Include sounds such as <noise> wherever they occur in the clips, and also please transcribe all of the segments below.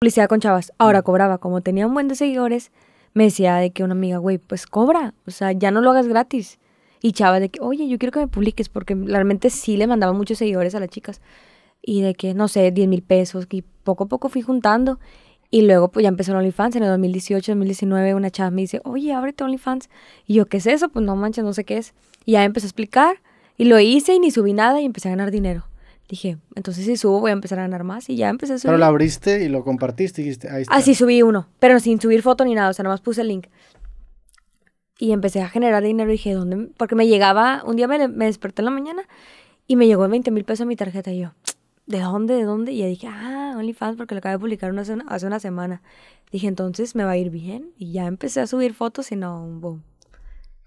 publicidad con chavas. Ahora mm. cobraba, como tenía un buen de seguidores, me decía de que una amiga, güey, pues cobra, o sea, ya no lo hagas gratis. Y chavas de que, oye, yo quiero que me publiques, porque realmente sí le mandaba muchos seguidores a las chicas. Y de que, no sé, 10 mil pesos, y poco a poco fui juntando. Y luego pues ya empezó OnlyFans en el 2018, 2019, una chava me dice, oye, ábrete OnlyFans. Y yo, ¿qué es eso? Pues no manches, no sé qué es. Y ya empezó a explicar, y lo hice y ni subí nada y empecé a ganar dinero. Dije, entonces si subo voy a empezar a ganar más y ya empecé a subir. Pero lo abriste y lo compartiste y dijiste, Así ah, subí uno, pero sin subir foto ni nada, o sea, nomás puse el link. Y empecé a generar dinero y dije, ¿dónde? Porque me llegaba, un día me, desperté en la mañana y me llegó 20 mil pesos a mi tarjeta y yo, ¿de dónde? ¿De dónde? Y ya dije, ah, OnlyFans, porque lo acabo de publicar una, hace una semana. Dije, entonces me va a ir bien. Y ya empecé a subir fotos y no, boom.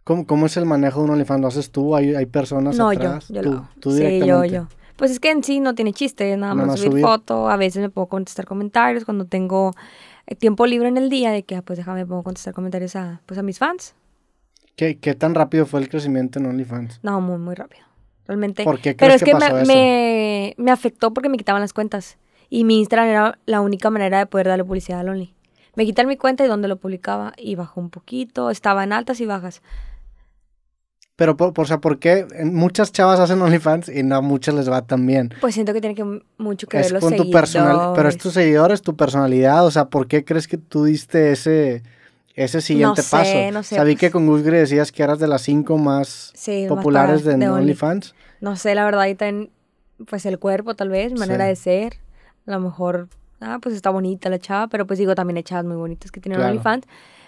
¿Cómo, cómo es el manejo de un OnlyFans? ¿Lo haces tú? ¿Hay, hay personas no, atrás? yo, yo tú, sí, yo, yo. Pues es que en sí no tiene chiste, nada, más, subir, foto, a veces me puedo contestar comentarios cuando tengo eh, tiempo libre en el día de que, ah, pues déjame, puedo contestar comentarios a, pues a mis fans. ¿Qué, ¿Qué tan rápido fue el crecimiento en OnlyFans? No, muy, muy rápido. Realmente. ¿Por Pero es que, me, me, afectó porque me quitaban las cuentas. Y mi Instagram era la única manera de poder darle publicidad al Only. Me quitaron mi cuenta y donde lo publicaba y bajó un poquito, estaba en altas y bajas. Pero, por, o sea, ¿por qué muchas chavas hacen OnlyFans y no a muchas les va tan bien? Pues siento que tiene que mucho que ver los con Tu personal, pero es tus seguidores, tu personalidad. O sea, ¿por qué crees que tú diste ese, ese siguiente paso? No Sabí pues que con Google decías que eras de las cinco más populares de, OnlyFans. No sé, la verdad, ahí en pues el cuerpo tal vez, manera de ser. A lo mejor, ah, pues está bonita la chava, pero pues digo, también hay chavas muy bonitas que tienen OnlyFans.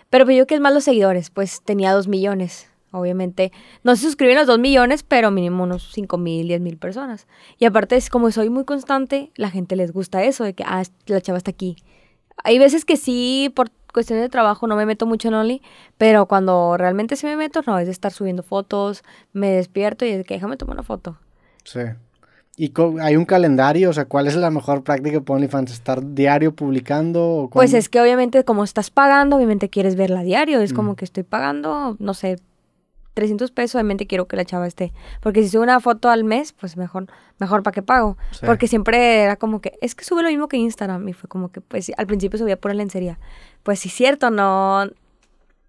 Pero pues, yo que es más los seguidores, pues tenía dos millones. Obviamente, no se suscriben los 2 millones, pero mínimo unos 5 mil, 10 mil personas. Y aparte, es como soy muy constante, la gente les gusta eso, de que, ah, la chava está aquí. Hay veces que sí, por cuestiones de trabajo, no me meto mucho en Only, pero cuando realmente sí me meto, no, es de estar subiendo fotos, me despierto y es de que déjame tomar una foto. Sí. ¿Y hay un calendario? O sea, ¿cuál es la mejor práctica para OnlyFans? ¿Estar diario publicando? pues es que obviamente como estás pagando, obviamente quieres verla diario. Es como mm. que estoy pagando, no sé, 300 pesos, obviamente quiero que la chava esté. Porque si sube una foto al mes, pues mejor, mejor para qué pago. Porque siempre era como que, es que sube lo mismo que Instagram. Y fue como que, pues al principio subía la lencería. Pues sí, cierto, no.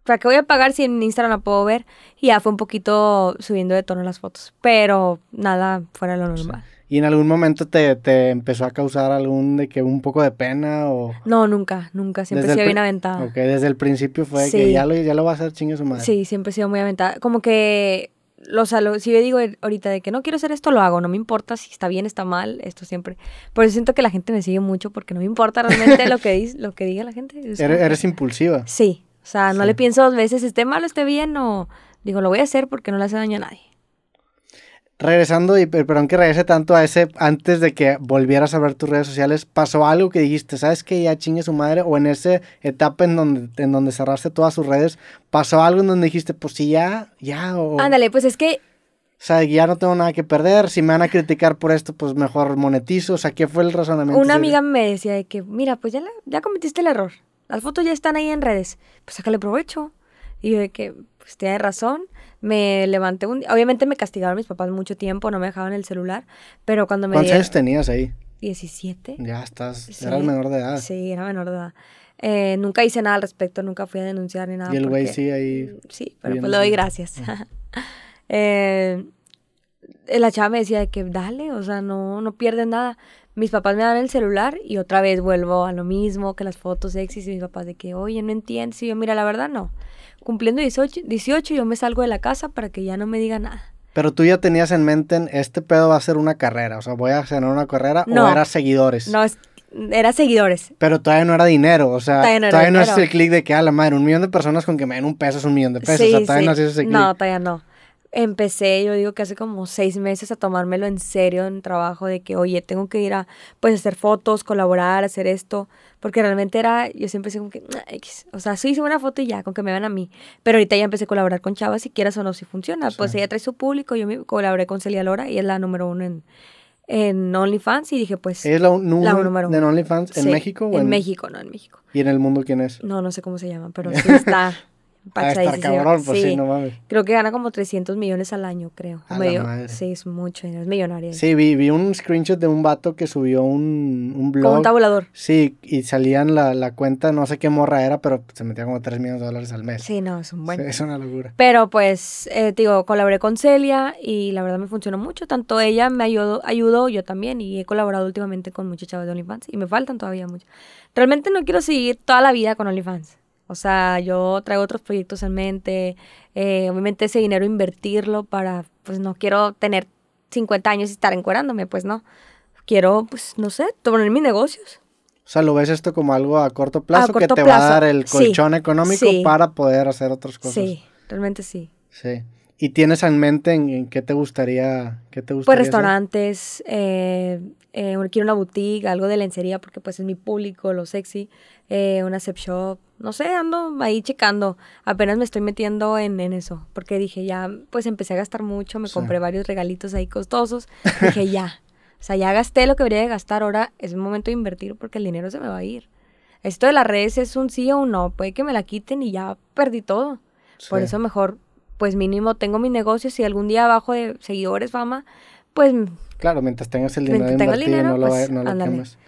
¿Para qué voy a pagar si en Instagram la puedo ver? Y ya fue un poquito subiendo de tono las fotos. Pero nada fuera lo normal. ¿Y en algún momento te, empezó a causar algún de que un poco de pena o...? No, nunca, nunca. Siempre he sido bien aventada. Ok, desde el principio fue que ya lo, ya a hacer chingue su madre. Sí, siempre he sido muy aventada. Como que, o sea, si yo digo er, ahorita de que no quiero hacer esto, lo hago. No me importa si está bien, está mal, esto siempre. Por eso siento que la gente me sigue mucho porque no me importa realmente lo, que <laughs> lo que diga la gente. Eres, impulsiva. Sí, o sea, no le pienso dos veces, esté o esté bien o... Digo, lo voy a hacer porque no le hace daño a nadie regresando, y perdón que regrese tanto a ese, antes de que volvieras a ver tus redes sociales, ¿pasó algo que dijiste, sabes que ya chingue su madre? O en esa etapa en donde, en donde cerraste todas sus redes, ¿pasó algo en donde dijiste, pues sí, ya, ya? O... Ándale, pues es que... O sea, ya no tengo nada que perder, si me van a criticar por esto, pues mejor monetizo, o sea, ¿qué fue el razonamiento? Una amiga me decía de que, mira, pues ya, ya cometiste el error, las fotos ya están ahí en redes, pues sácale provecho. Y yo de que, pues tiene razón, me levanté un día. Obviamente me castigaron mis papás mucho tiempo, no me dejaban el celular, pero cuando me... ¿Cuántos años tenías ahí? 17. Ya estás, era el menor de edad. Sí, era menor de edad. Eh, nunca hice nada al respecto, nunca fui a denunciar ni nada. Y el güey sí ahí. Sí, pero pues le doy gracias. <laughs> Eh, la chava me decía de que dale, o sea, no, no pierdes nada. Mis papás me dan el celular y otra vez vuelvo a lo mismo, que las fotos sexys y mis papás de que, oye, no entiendes. Y yo, mira, la verdad no cumpliendo 18, yo me salgo de la casa para que ya no me diga nada. Pero tú ya tenías en mente, este pedo va a ser una carrera, o sea, voy a hacer una carrera no, o seguidores. No, era seguidores. Pero todavía no era dinero, o sea, todavía no, es el clic de que, a la madre, un millón de personas con que me den un peso es un millón de pesos, o sea, todavía no es ese No, todavía no empecé, yo digo que hace como seis meses a tomármelo en serio en trabajo, de que, oye, tengo que ir a, pues, hacer fotos, colaborar, hacer esto, porque realmente era, yo siempre como que, ah, o sea, sí hice una foto y ya, con que me vean a mí, pero ahorita ya empecé a colaborar con Chava, si quieras o no, si funciona, pues ella trae su público, yo me colaboré con Celia Lora y es la número uno en, en OnlyFans y dije, pues. ¿Es la, número uno. ¿En OnlyFans? ¿En México? O en, en, México, no, en México. ¿Y en el mundo quién es? No, no sé cómo se llama, pero <laughs> sí está. Ah, estar cabrón, pues sí. no mames. Creo que gana como 300 millones al año, creo. Medio, Sí, es mucho dinero, es millonario. Sí, vi, un screenshot de un vato que subió un, blog. Con un tabulador. Sí, y salían la, la cuenta, no sé qué morra era, pero se metía como 3 millones de dólares al mes. Sí, no, es un buen. es una locura. Pero pues, eh, digo, colaboré con Celia y la verdad me funcionó mucho. Tanto ella me ayudó, ayudó yo también y he colaborado últimamente con muchos chavos de OnlyFans y me faltan todavía muchos. Realmente no quiero seguir toda la vida con OnlyFans. O sea, yo traigo otros proyectos en mente. Eh, obviamente ese dinero invertirlo para, pues no quiero tener 50 años y estar encuerándome, pues no. Quiero, pues no sé, poner mis negocios. O sea, lo ves esto como algo a corto plazo que te va a dar el colchón económico para poder hacer otras cosas. Sí, realmente sí. Sí. ¿Y tienes en mente en, qué te gustaría, qué te pues gustaría? Pues restaurantes, eh, eh, quiero una boutique, algo de lencería, porque pues es mi público, lo sexy, eh, una sex shop, no sé, ando ahí checando. Apenas me estoy metiendo en, en, eso, porque dije ya, pues empecé a gastar mucho, me compré varios regalitos ahí costosos, dije ya, <laughs> o sea, ya gasté lo que habría de gastar, ahora es el momento de invertir porque el dinero se me va a ir. Esto de las redes es un sí o un no, puede que me la quiten y ya perdí todo. Por eso mejor pues mínimo tengo mi negocio, si algún día bajo de seguidores, fama, pues... Claro, mientras tengas el dinero, invertido, dinero, no, pues, no lo, quemes.